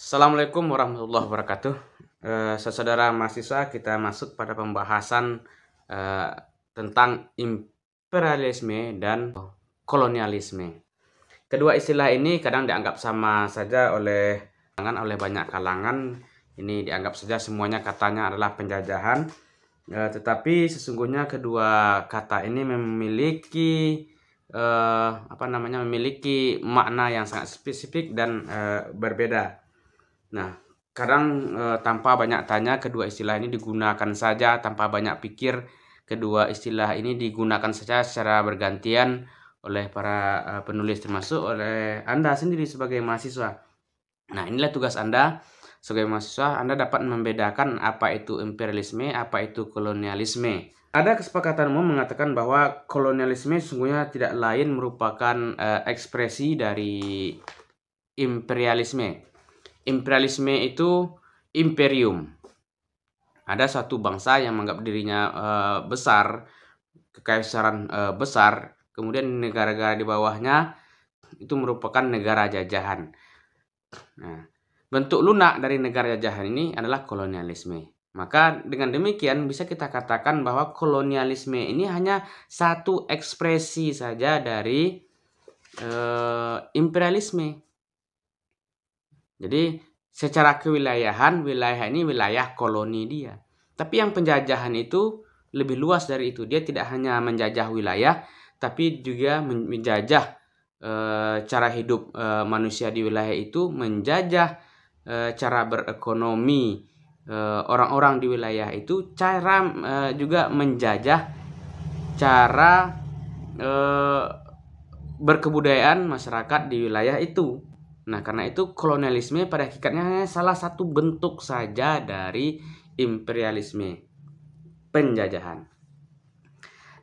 Assalamualaikum warahmatullahi wabarakatuh. Eh, saudara mahasiswa, kita masuk pada pembahasan eh, tentang imperialisme dan kolonialisme. Kedua istilah ini kadang dianggap sama saja oleh kalangan oleh banyak kalangan. Ini dianggap saja semuanya katanya adalah penjajahan. Eh, tetapi sesungguhnya kedua kata ini memiliki uh, apa namanya memiliki makna yang sangat spesifik dan uh, berbeda Nah, kadang e, tanpa banyak tanya kedua istilah ini digunakan saja tanpa banyak pikir kedua istilah ini digunakan saja secara bergantian oleh para e, penulis termasuk oleh Anda sendiri sebagai mahasiswa. Nah, inilah tugas Anda sebagai mahasiswa, Anda dapat membedakan apa itu imperialisme, apa itu kolonialisme. Ada kesepakatan umum mengatakan bahwa kolonialisme sesungguhnya tidak lain merupakan e, ekspresi dari imperialisme imperialisme itu imperium. Ada satu bangsa yang menganggap dirinya e, besar, kekaisaran e, besar, kemudian negara-negara di bawahnya itu merupakan negara jajahan. Nah, bentuk lunak dari negara jajahan ini adalah kolonialisme. Maka dengan demikian bisa kita katakan bahwa kolonialisme ini hanya satu ekspresi saja dari e, imperialisme. Jadi secara kewilayahan wilayah ini wilayah koloni dia. Tapi yang penjajahan itu lebih luas dari itu. Dia tidak hanya menjajah wilayah tapi juga menjajah e, cara hidup e, manusia di wilayah itu, menjajah e, cara berekonomi orang-orang di wilayah itu, cara juga menjajah cara berkebudayaan masyarakat di wilayah itu. Nah, karena itu kolonialisme pada hakikatnya hanya salah satu bentuk saja dari imperialisme penjajahan.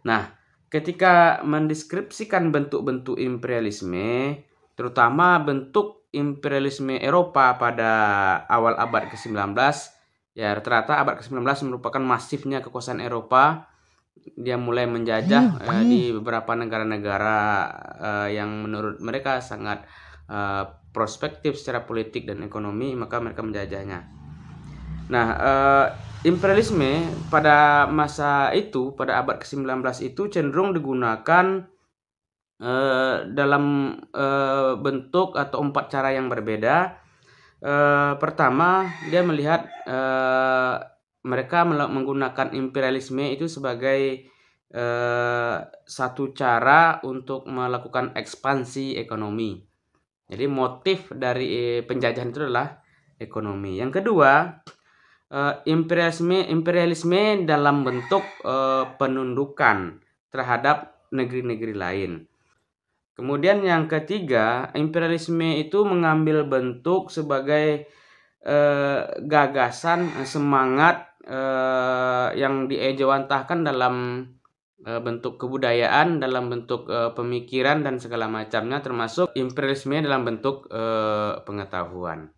Nah, ketika mendeskripsikan bentuk-bentuk imperialisme, terutama bentuk imperialisme Eropa pada awal abad ke-19, ya rata-rata abad ke-19 merupakan masifnya kekuasaan Eropa dia mulai menjajah uh, di beberapa negara-negara uh, yang menurut mereka sangat uh, prospektif secara politik dan ekonomi maka mereka menjajahnya. Nah, uh, imperialisme pada masa itu pada abad ke-19 itu cenderung digunakan uh, dalam uh, bentuk atau empat cara yang berbeda. Uh, pertama, dia melihat uh, mereka menggunakan imperialisme itu sebagai uh, satu cara untuk melakukan ekspansi ekonomi. Jadi motif dari eh, penjajahan itu adalah ekonomi. Yang kedua, eh, imperialisme imperialisme dalam bentuk eh, penundukan terhadap negeri-negeri lain. Kemudian yang ketiga, imperialisme itu mengambil bentuk sebagai gagasan semangat yang diejawantahkan dalam E, bentuk kebudayaan dalam bentuk e, pemikiran dan segala macamnya termasuk imperialisme dalam bentuk e, pengetahuan.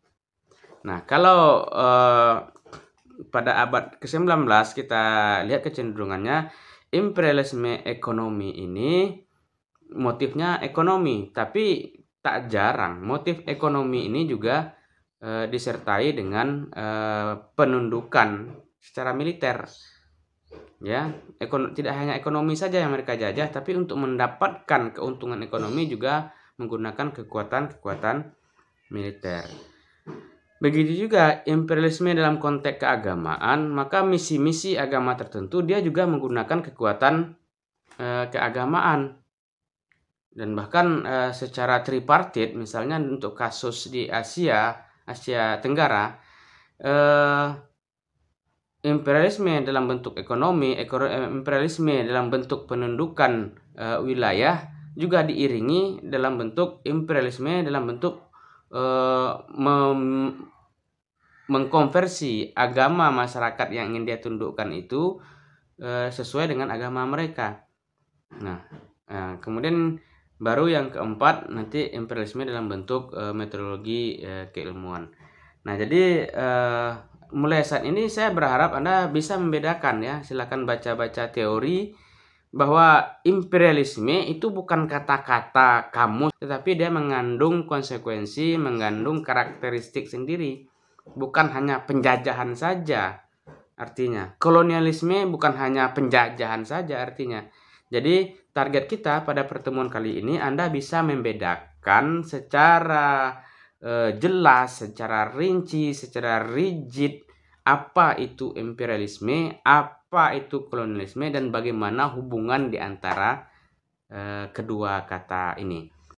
Nah, kalau e, pada abad ke-19 kita lihat kecenderungannya imperialisme ekonomi ini motifnya ekonomi, tapi tak jarang motif ekonomi ini juga e, disertai dengan e, penundukan secara militer ya ekon tidak hanya ekonomi saja yang mereka jajah tapi untuk mendapatkan keuntungan ekonomi juga menggunakan kekuatan-kekuatan militer begitu juga imperialisme dalam konteks keagamaan maka misi-misi agama tertentu dia juga menggunakan kekuatan e, keagamaan dan bahkan e, secara tripartit misalnya untuk kasus di Asia Asia Tenggara eh, imperialisme dalam bentuk ekonomi, eh, imperialisme dalam bentuk penundukan e, wilayah juga diiringi dalam bentuk imperialisme dalam bentuk e, mem, mengkonversi agama masyarakat yang ingin dia tundukkan itu e, sesuai dengan agama mereka. Nah, e, kemudian baru yang keempat nanti imperialisme dalam bentuk e, metodologi e, keilmuan. Nah, jadi e, mulai saat ini saya berharap Anda bisa membedakan ya. Silakan baca-baca teori bahwa imperialisme itu bukan kata-kata kamus tetapi dia mengandung konsekuensi, mengandung karakteristik sendiri. Bukan hanya penjajahan saja artinya. Kolonialisme bukan hanya penjajahan saja artinya. Jadi target kita pada pertemuan kali ini Anda bisa membedakan secara eh, jelas, secara rinci, secara rigid apa itu imperialisme, apa itu kolonialisme dan bagaimana hubungan di antara eh, kedua kata ini.